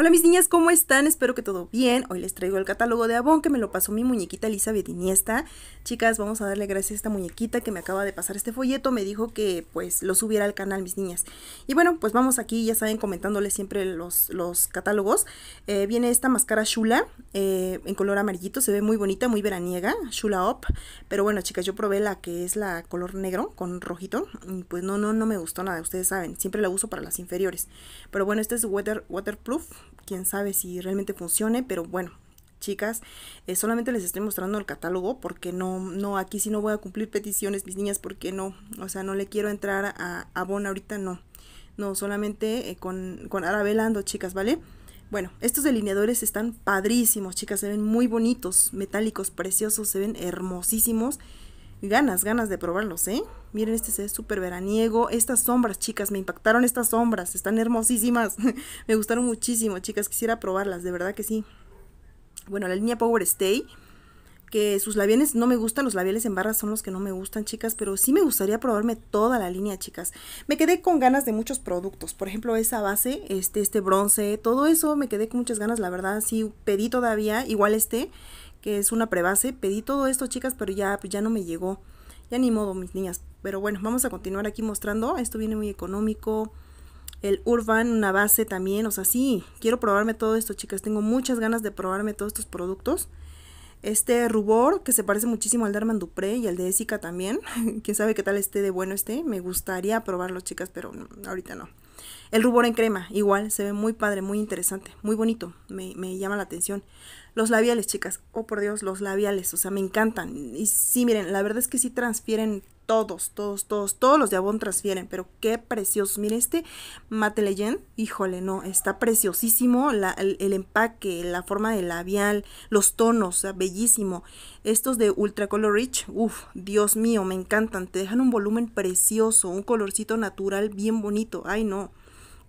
Hola mis niñas, ¿cómo están? Espero que todo bien. Hoy les traigo el catálogo de Avon que me lo pasó mi muñequita Elizabeth Iniesta. Chicas, vamos a darle gracias a esta muñequita que me acaba de pasar este folleto. Me dijo que pues lo subiera al canal, mis niñas. Y bueno, pues vamos aquí, ya saben, comentándoles siempre los, los catálogos. Eh, viene esta máscara Shula eh, en color amarillito. Se ve muy bonita, muy veraniega. Shula Up. Pero bueno, chicas, yo probé la que es la color negro con rojito. pues no, no, no me gustó nada. Ustedes saben, siempre la uso para las inferiores. Pero bueno, este es water, Waterproof quién sabe si realmente funcione, pero bueno, chicas, eh, solamente les estoy mostrando el catálogo porque no, no, aquí si no voy a cumplir peticiones, mis niñas, porque no, o sea, no le quiero entrar a, a ahorita, no. No, solamente eh, con, con velando, chicas, ¿vale? Bueno, estos delineadores están padrísimos, chicas, se ven muy bonitos, metálicos, preciosos, se ven hermosísimos. Ganas, ganas de probarlos, ¿eh? Miren, este se ve súper veraniego. Estas sombras, chicas, me impactaron estas sombras. Están hermosísimas. me gustaron muchísimo, chicas. Quisiera probarlas, de verdad que sí. Bueno, la línea Power Stay que sus labiales no me gustan, los labiales en barra son los que no me gustan, chicas, pero sí me gustaría probarme toda la línea, chicas. Me quedé con ganas de muchos productos, por ejemplo, esa base, este, este bronce, todo eso, me quedé con muchas ganas, la verdad, sí pedí todavía, igual este, que es una prebase. Pedí todo esto, chicas, pero ya, pues, ya no me llegó. Ya ni modo, mis niñas. Pero bueno, vamos a continuar aquí mostrando. Ah, esto viene muy económico. El Urban, una base también. O sea, sí, quiero probarme todo esto, chicas. Tengo muchas ganas de probarme todos estos productos. Este rubor, que se parece muchísimo al de Armand Dupré y al de Esica también. Quién sabe qué tal esté de bueno este. Me gustaría probarlo, chicas, pero ahorita no. El rubor en crema, igual, se ve muy padre, muy interesante, muy bonito, me, llama la atención. Los labiales, chicas, oh por Dios, los labiales, o sea, me encantan. Y sí, miren, la verdad es que sí transfieren todos, todos, todos, todos los de Avon transfieren, pero qué precioso. Miren, este Mate Legend, híjole, no, está preciosísimo. el, empaque, la forma del labial, los tonos, bellísimo. Estos de Ultra Color Rich, uff, Dios mío, me encantan. Te dejan un volumen precioso, un colorcito natural bien bonito. Ay, no.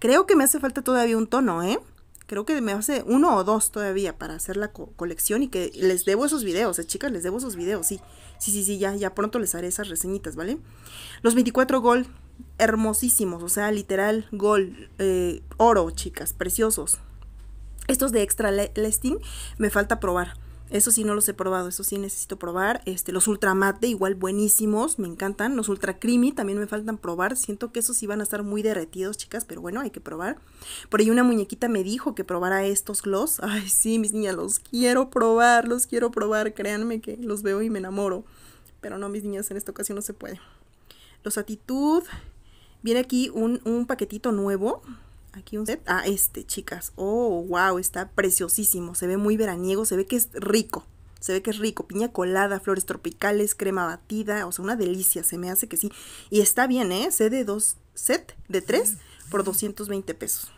Creo que me hace falta todavía un tono, ¿eh? Creo que me hace uno o dos todavía para hacer la colección y que les debo esos videos, ¿eh, chicas? Les debo esos videos, sí. Sí, sí, sí, ya, ya pronto les haré esas reseñitas, ¿vale? Los 24 Gold, hermosísimos, o sea, literal Gold, eh, oro, chicas, preciosos. Estos de Extra Lesting me falta probar. Eso sí no los he probado, eso sí necesito probar. Este, los mate igual buenísimos, me encantan. Los ultra creamy también me faltan probar. Siento que esos sí van a estar muy derretidos, chicas, pero bueno, hay que probar. Por ahí una muñequita me dijo que probara estos gloss. Ay, sí, mis niñas, los quiero probar, los quiero probar. Créanme que los veo y me enamoro. Pero no, mis niñas, en esta ocasión no se puede. Los Atitud. Viene aquí un, un paquetito nuevo Aquí un set. Ah, este, chicas. Oh, wow, está preciosísimo. Se ve muy veraniego, se ve que es rico. Se ve que es rico. Piña colada, flores tropicales, crema batida. O sea, una delicia. Se me hace que sí. Y está bien, ¿eh? Set de dos, set de tres por 220 pesos.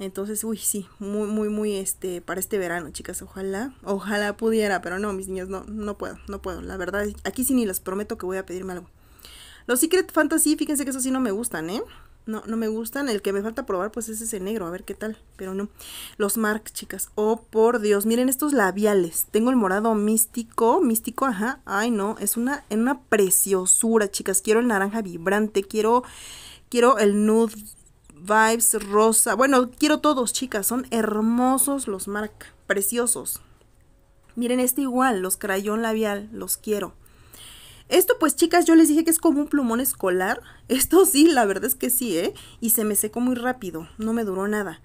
Entonces, uy, sí, muy, muy, muy, este, para este verano, chicas, ojalá, ojalá pudiera, pero no, mis niñas, no, no puedo, no puedo, la verdad, aquí sí ni les prometo que voy a pedirme algo. Los Secret Fantasy, fíjense que eso sí no me gustan, ¿eh? no, no me gustan. El que me falta probar, pues es ese negro, a ver qué tal, pero no. Los Marc, chicas. Oh, por Dios, miren estos labiales. Tengo el morado místico, místico, ajá. Ay, no, es una, en una preciosura, chicas. Quiero el naranja vibrante, quiero, quiero el nude vibes rosa. Bueno, quiero todos, chicas. Son hermosos los Marc, preciosos. Miren este igual, los crayón labial, los quiero. Esto pues chicas, yo les dije que es como un plumón escolar. Esto sí, la verdad es que sí, ¿eh? Y se me secó muy rápido, no me duró nada.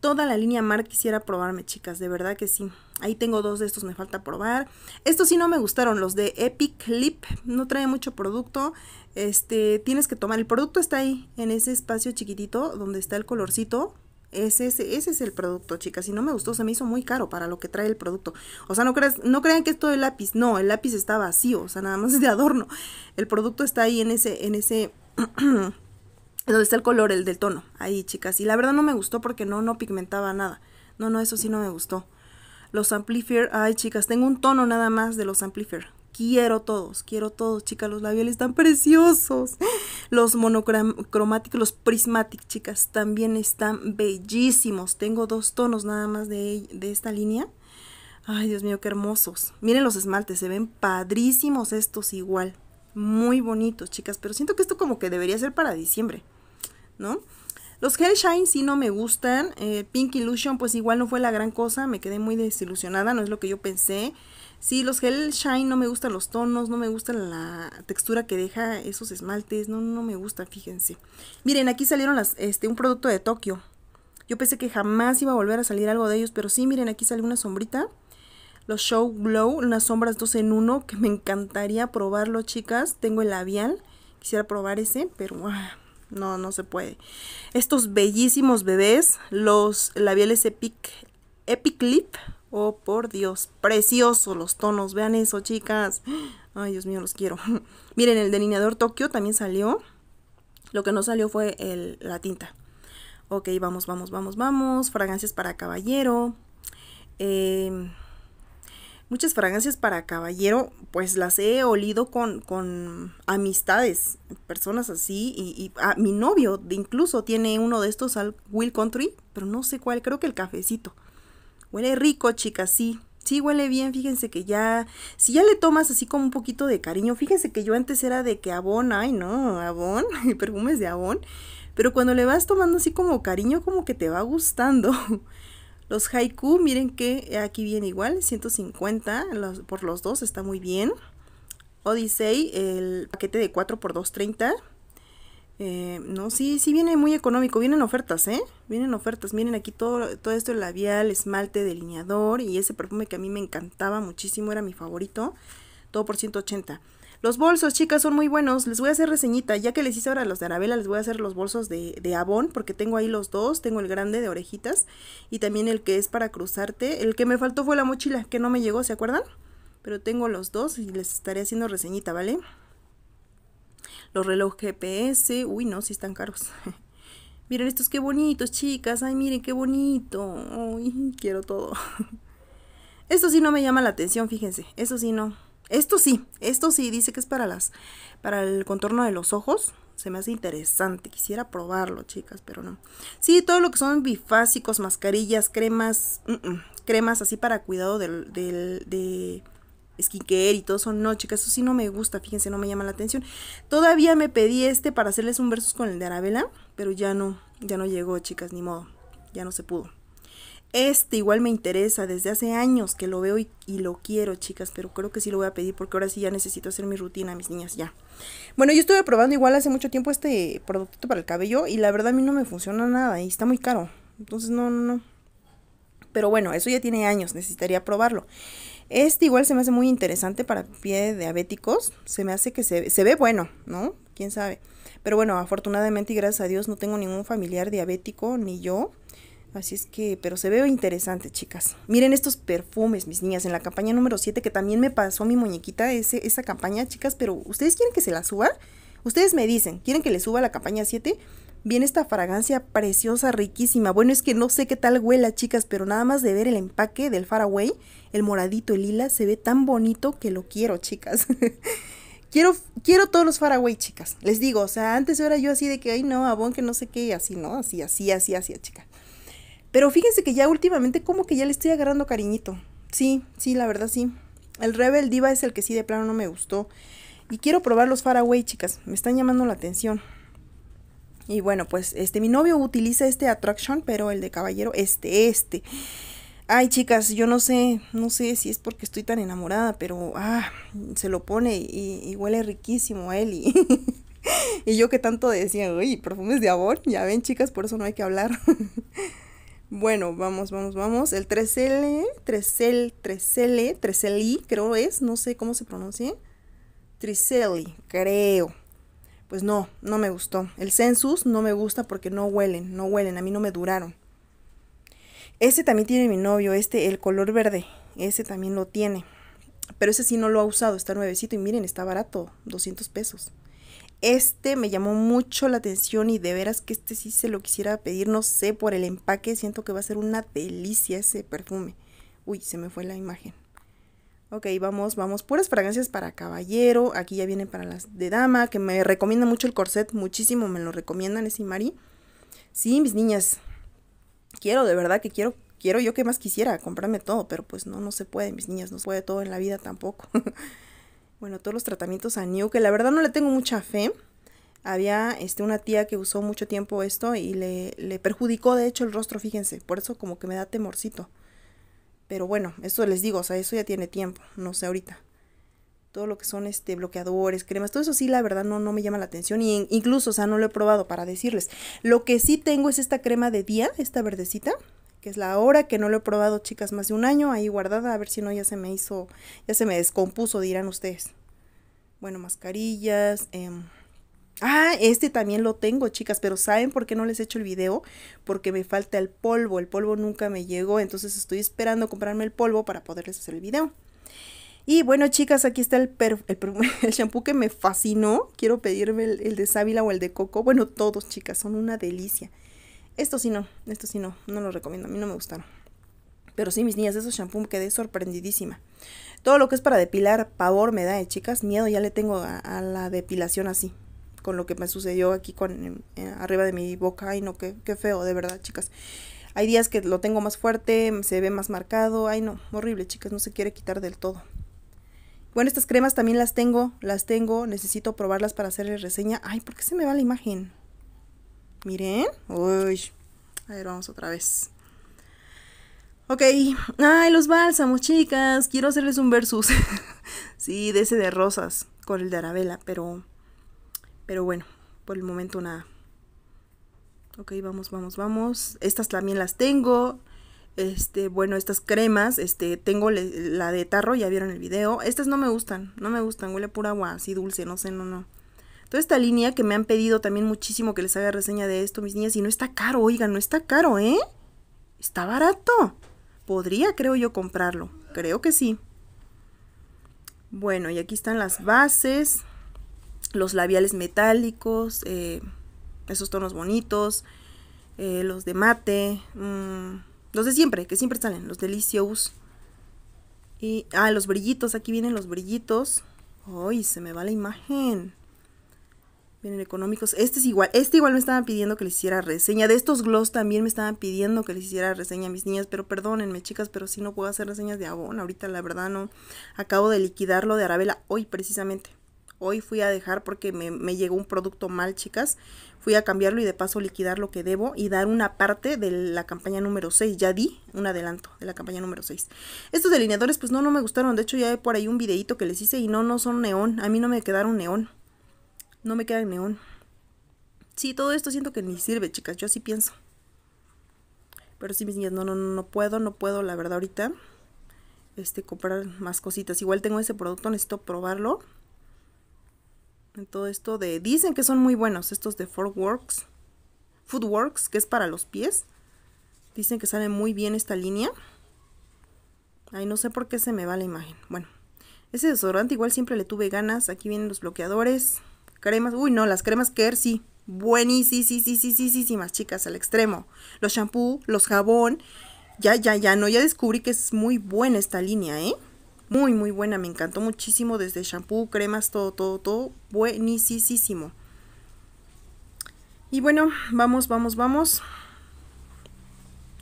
Toda la línea Mar quisiera probarme, chicas, de verdad que sí. Ahí tengo dos de estos, me falta probar. Estos sí no me gustaron, los de Epic Lip, no trae mucho producto. Este, tienes que tomar, el producto está ahí, en ese espacio chiquitito donde está el colorcito, ese, es el producto, chicas. Y no me gustó, se me hizo muy caro para lo que trae el producto. O sea, no, no crean que esto es el lápiz. No, el lápiz está vacío, o sea, nada más es de adorno. El producto está ahí en ese, en ese, donde está el color, el del tono. Ahí, chicas. Y la verdad no me gustó porque no, no pigmentaba nada. No, no, eso sí no me gustó. Los amplifier, ay, chicas, tengo un tono nada más de los amplifier quiero todos, quiero todos, chicas, los labiales están preciosos. Los monocromáticos, los prismáticos chicas, también están bellísimos. Tengo dos tonos nada más de, de esta línea. Ay, Dios mío, qué hermosos. Miren los esmaltes, se ven padrísimos estos igual. Muy bonitos, chicas, pero siento que esto como que debería ser para diciembre, ¿no? Los Shine sí no me gustan. Eh, Pink Illusion pues igual no fue la gran cosa. Me quedé muy desilusionada, no es lo que yo pensé. Sí, los Shine no me gustan los tonos, no me gusta la textura que deja esos esmaltes. No, no me gusta, fíjense. Miren, aquí salieron este, un producto de Tokio. Yo pensé que jamás iba a volver a salir algo de ellos, pero sí, miren, aquí sale una sombrita. Los Show Glow, unas sombras dos en uno, que me encantaría probarlo, chicas. Tengo el labial, quisiera probar ese, pero... Ah, no, no se puede. Estos bellísimos bebés, los labiales Epic, Epic Lip, oh por Dios, preciosos los tonos, vean eso chicas, ay Dios mío, los quiero. Miren, el delineador Tokio también salió, lo que no salió fue el, la tinta. Ok, vamos, vamos, vamos, vamos, fragancias para caballero, eh muchas fragancias para caballero, pues las he olido con, con amistades, personas así, y, a, ah, mi novio incluso tiene uno de estos al Will Country, pero no sé cuál, creo que el cafecito. Huele rico, chicas, sí. Sí, huele bien, fíjense que ya, si ya le tomas así como un poquito de cariño, fíjense que yo antes era de que abón, ay no, abón, perfumes de abón. pero cuando le vas tomando así como cariño, como que te va gustando. Los haiku, miren que eh, aquí viene igual, 150 por los dos, está muy bien. Odyssey, el paquete de 4 por 230. Eh, no, sí, sí viene muy económico, vienen ofertas, ¿eh? Vienen ofertas, miren aquí todo, todo esto, el labial, esmalte, delineador y ese perfume que a mí me encantaba muchísimo, era mi favorito, todo por 180. Los bolsos, chicas, son muy buenos. Les voy a hacer reseñita. Ya que les hice ahora los de arabela, les voy a hacer los bolsos de, de porque tengo ahí los dos. Tengo el grande de orejitas y también el que es para cruzarte. El que me faltó fue la mochila, que no me llegó, ¿se acuerdan? Pero tengo los dos y les estaré haciendo reseñita, ¿vale? Los relojes GPS. Uy, no, sí están caros. miren estos qué bonitos, chicas. Ay, miren qué bonito. Uy, quiero todo. Esto sí no me llama la atención, fíjense. Eso sí no. Esto sí, esto sí, dice que es para las, para el contorno de los ojos. Se me hace interesante, quisiera probarlo, chicas, pero no. Sí, todo lo que son bifásicos, mascarillas, cremas, cremas así para cuidado del, del, de skincare y todo eso, no, chicas, eso sí no me gusta, fíjense, no me llama la atención. Todavía me pedí este para hacerles un versus con el de Arabella, pero ya no, ya no llegó, chicas, ni modo, ya no se pudo. Este igual me interesa desde hace años que lo veo y, lo quiero, chicas, pero creo que sí lo voy a pedir porque ahora sí ya necesito hacer mi rutina, mis niñas, ya. Bueno, yo estuve probando igual hace mucho tiempo este producto para el cabello y la verdad a mí no me funciona nada y está muy caro. Entonces, no, no, no. Pero bueno, eso ya tiene años, necesitaría probarlo. Este igual se me hace muy interesante para pie diabéticos. Se me hace que se, se ve bueno, ¿no? Quién sabe. Pero bueno, afortunadamente y gracias a Dios no tengo ningún familiar diabético, ni yo. Así es que, pero se ve interesante, chicas. Miren estos perfumes, mis niñas, en la campaña número 7, que también me pasó mi muñequita ese, esa campaña, chicas, pero ¿ustedes quieren que se la suba? Ustedes me dicen, ¿quieren que le suba la campaña 7? Viene esta fragancia preciosa, riquísima. Bueno, es que no sé qué tal huela, chicas, pero nada más de ver el empaque del Faraway, el moradito, el lila, se ve tan bonito que lo quiero, chicas. quiero, quiero todos los Faraway, chicas. Les digo, o sea, antes era yo así de que, ay, no, abón, que no sé qué, y así, ¿no? Así, así, así, así, chicas pero fíjense que ya últimamente como que ya le estoy agarrando cariñito. Sí, sí, la verdad sí. El Rebel Diva es el que sí de plano no me gustó. Y quiero probar los Faraway, chicas. Me están llamando la atención. Y bueno, pues este, mi novio utiliza este Attraction, pero el de caballero, este, este. Ay, chicas, yo no sé, no sé si es porque estoy tan enamorada, pero ah, se lo pone y, huele riquísimo a él. Y, yo que tanto decía, uy, perfumes de abón, ya ven, chicas, por eso no hay que hablar. Bueno, vamos, vamos, vamos. El 3L, 3L, 3L, 3 li creo es, no sé cómo se pronuncia. Triceli, creo. Pues no, no me gustó. El census no me gusta porque no huelen, no huelen, a mí no me duraron. ese también tiene mi novio, este, el color verde, ese también lo tiene. Pero ese sí no lo ha usado, está nuevecito y miren, está barato, 200 pesos. Este me llamó mucho la atención y de veras que este sí se lo quisiera pedir, no sé, por el empaque, siento que va a ser una delicia ese perfume. Uy, se me fue la imagen. Ok, vamos, vamos. Puras fragancias para caballero. Aquí ya vienen para las de dama, que me recomienda mucho el corset. Muchísimo me lo recomiendan, es mari Sí, mis niñas. Quiero, de verdad que quiero. Quiero yo que más quisiera comprarme todo, pero pues no, no se puede, mis niñas. No se puede todo en la vida tampoco. bueno, todos los tratamientos a New, que la verdad no le tengo mucha fe. Había este, una tía que usó mucho tiempo esto y le, perjudicó de hecho el rostro, fíjense. Por eso como que me da temorcito. Pero bueno, eso les digo, o sea, eso ya tiene tiempo, no sé ahorita. Todo lo que son este bloqueadores, cremas, todo eso sí, la verdad no, no me llama la atención. Y incluso, o sea, no lo he probado para decirles. Lo que sí tengo es esta crema de día, esta verdecita que es la hora, que no lo he probado, chicas, más de un año ahí guardada, a ver si no ya se me hizo, ya se me descompuso, dirán ustedes. Bueno, mascarillas. Em, ah, este también lo tengo, chicas, pero ¿saben por qué no les he hecho el video? Porque me falta el polvo, el polvo nunca me llegó, entonces estoy esperando comprarme el polvo para poderles hacer el video. Y bueno, chicas, aquí está el, shampoo que me fascinó. Quiero pedirme el, el de sábila o el de coco. Bueno, todos, chicas, son una delicia. Esto sí no, esto sí no, no lo recomiendo, a mí no me gustaron. Pero sí, mis niñas, esos shampoos quedé sorprendidísima. Todo lo que es para depilar, pavor me da, eh, chicas. Miedo ya le tengo a, la depilación así. Con lo que me sucedió aquí con arriba de mi boca. Ay, no, qué, qué feo, de verdad, chicas. Hay días que lo tengo más fuerte, se ve más marcado. Ay, no, horrible, chicas, no se quiere quitar del todo. Bueno, estas cremas también las tengo, las tengo. Necesito probarlas para hacerle reseña. Ay, ¿por qué se me va la imagen? Miren. Uy. A ver, vamos otra vez. Ok. Ay, los bálsamos, chicas. Quiero hacerles un versus. sí, de ese de rosas con el de Arabella, pero... Pero bueno, por el momento nada. Ok, vamos, vamos, vamos. Estas también las tengo. Este, bueno, estas cremas, este, tengo la de tarro, ya vieron el video. Estas no me gustan, no me gustan, huele a pura agua, así dulce, no sé, no, no toda esta línea que me han pedido también muchísimo que les haga reseña de esto, mis niñas, y no está caro, oigan, no está caro, ¿eh? Está barato. Podría, creo yo, comprarlo. Creo que sí. Bueno, y aquí están las bases, los labiales metálicos, eh, esos tonos bonitos, eh, los de mate, mm, los de siempre, que siempre salen, los delicious. Y, ah, los brillitos, aquí vienen los brillitos. ¡Ay, se me va la imagen! Vienen económicos. Este es igual. Este igual me estaban pidiendo que les hiciera reseña. De estos gloss también me estaban pidiendo que les hiciera reseña a mis niñas. Pero perdónenme, chicas, pero si no puedo hacer reseñas de abón. Ahorita la verdad no. Acabo de liquidarlo de arabela hoy precisamente. Hoy fui a dejar porque me, me llegó un producto mal, chicas. Fui a cambiarlo y de paso liquidar lo que debo y dar una parte de la campaña número 6. Ya di un adelanto de la campaña número 6. Estos delineadores pues no, no me gustaron. De hecho ya hay por ahí un videito que les hice y no, no son neón. A mí no me quedaron neón. No me queda el neón. Sí, todo esto siento que ni sirve, chicas. Yo así pienso. Pero sí, mis niñas, no, no, no puedo, no puedo, la verdad, ahorita. Este, comprar más cositas. Igual tengo ese producto, necesito probarlo. En todo esto de... Dicen que son muy buenos estos de Foodworks. Foodworks, que es para los pies. Dicen que sale muy bien esta línea. Ay, no sé por qué se me va la imagen. Bueno, ese desodorante igual siempre le tuve ganas. Aquí vienen los bloqueadores. Cremas, uy, no, las cremas Kerr sí. Buenísimas, chicas, al extremo. Los shampoo, los jabón. Ya, ya, ya, no, ya descubrí que es muy buena esta línea, ¿eh? Muy, muy buena, me encantó muchísimo desde shampoo, cremas, todo, todo, todo. Buenísimo. Y bueno, vamos, vamos, vamos.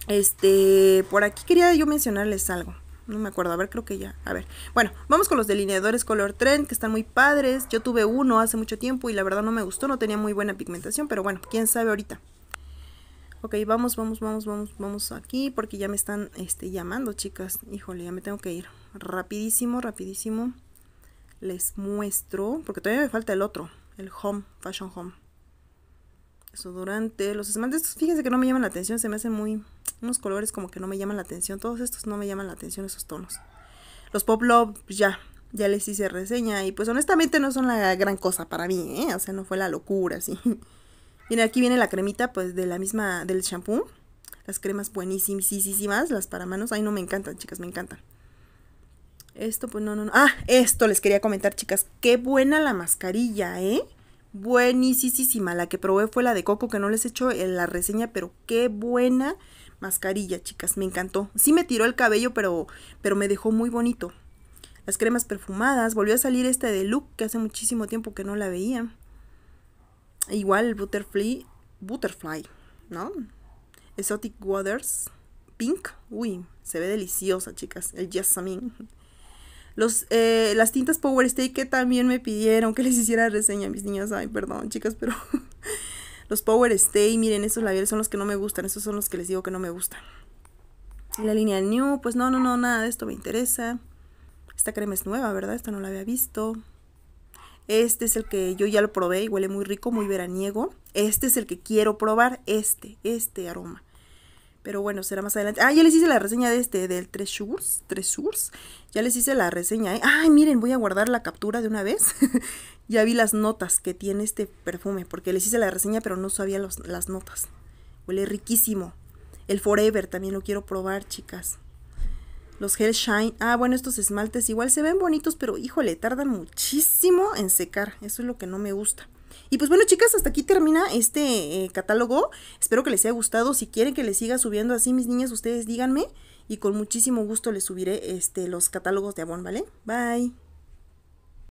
Este, por aquí quería yo mencionarles algo. No me acuerdo, a ver, creo que ya. A ver. Bueno, vamos con los delineadores Color Trend, que están muy padres. Yo tuve uno hace mucho tiempo y la verdad no me gustó, no tenía muy buena pigmentación, pero bueno, quién sabe ahorita. Ok, vamos, vamos, vamos, vamos, vamos aquí, porque ya me están este, llamando, chicas. Híjole, ya me tengo que ir. Rapidísimo, rapidísimo. Les muestro, porque todavía me falta el otro, el Home, Fashion Home. Eso durante los esmaltes, fíjense que no me llaman la atención, se me hacen muy, unos colores como que no me llaman la atención. Todos estos no me llaman la atención, esos tonos. Los pop love, pues ya, ya les hice reseña. Y pues honestamente no son la gran cosa para mí, ¿eh? O sea, no fue la locura, sí. Miren, aquí viene la cremita, pues, de la misma, del shampoo. Las cremas buenísimas, las para manos. Ay, no, me encantan, chicas, me encantan. Esto, pues, no, no, no. Ah, esto les quería comentar, chicas. Qué buena la mascarilla, ¿eh? Buenísima. La que probé fue la de coco, que no les he hecho eh, la reseña, pero qué buena mascarilla, chicas, me encantó. Sí me tiró el cabello, pero, pero me dejó muy bonito. Las cremas perfumadas, volvió a salir este de Look, que hace muchísimo tiempo que no la veía. Igual Butterfly, Butterfly, ¿no? Exotic Waters, Pink, uy, se ve deliciosa, chicas, el Jasmine. Los, eh, las tintas Power Stay que también me pidieron que les hiciera reseña, mis niñas. Ay, perdón, chicas, pero los Power Stay, miren, esos labiales son los que no me gustan, Esos son los que les digo que no me gustan. La línea New, pues no, no, no, nada de esto me interesa. Esta crema es nueva, ¿verdad? Esta no la había visto. Este es el que yo ya lo probé y huele muy rico, muy veraniego. Este es el que quiero probar, este, este aroma. Pero bueno, será más adelante. Ah, ya les hice la reseña de este, del Tresurs. Tresurs. Ya les hice la reseña. ¿eh? Ay, miren, voy a guardar la captura de una vez. ya vi las notas que tiene este perfume. Porque les hice la reseña, pero no sabía las notas. Huele riquísimo. El Forever también lo quiero probar, chicas. Los Hell Shine. Ah, bueno, estos esmaltes igual se ven bonitos, pero híjole, tardan muchísimo en secar. Eso es lo que no me gusta. Y pues bueno, chicas, hasta aquí termina este eh, catálogo. Espero que les haya gustado. Si quieren que les siga subiendo así, mis niñas, ustedes díganme. Y con muchísimo gusto les subiré este, los catálogos de Avon, ¿vale? Bye.